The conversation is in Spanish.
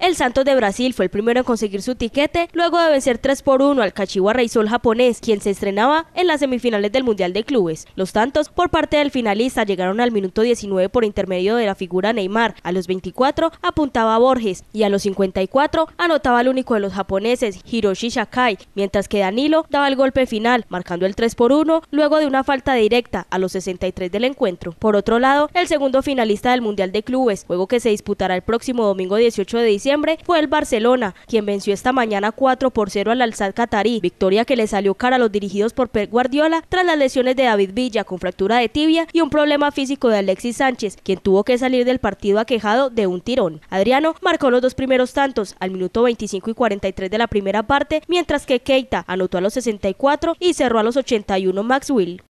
El Santos de Brasil fue el primero en conseguir su tiquete luego de vencer 3 por 1 al Cachiwa Reysol japonés, quien se estrenaba en las semifinales del Mundial de Clubes. Los tantos por parte del finalista llegaron al minuto 19 por intermedio de la figura Neymar, a los 24 apuntaba a Borges y a los 54 anotaba el único de los japoneses, Hiroshi Shakai, mientras que Danilo daba el golpe final, marcando el 3 por 1 luego de una falta directa a los 63 del encuentro. Por otro lado, el segundo finalista del Mundial de Clubes, juego que se disputará el próximo domingo 18 de diciembre, fue el Barcelona, quien venció esta mañana 4 por 0 al Alzad Catarí, victoria que le salió cara a los dirigidos por Pep Guardiola tras las lesiones de David Villa con fractura de tibia y un problema físico de Alexis Sánchez, quien tuvo que salir del partido aquejado de un tirón. Adriano marcó los dos primeros tantos al minuto 25 y 43 de la primera parte, mientras que Keita anotó a los 64 y cerró a los 81 Maxwell.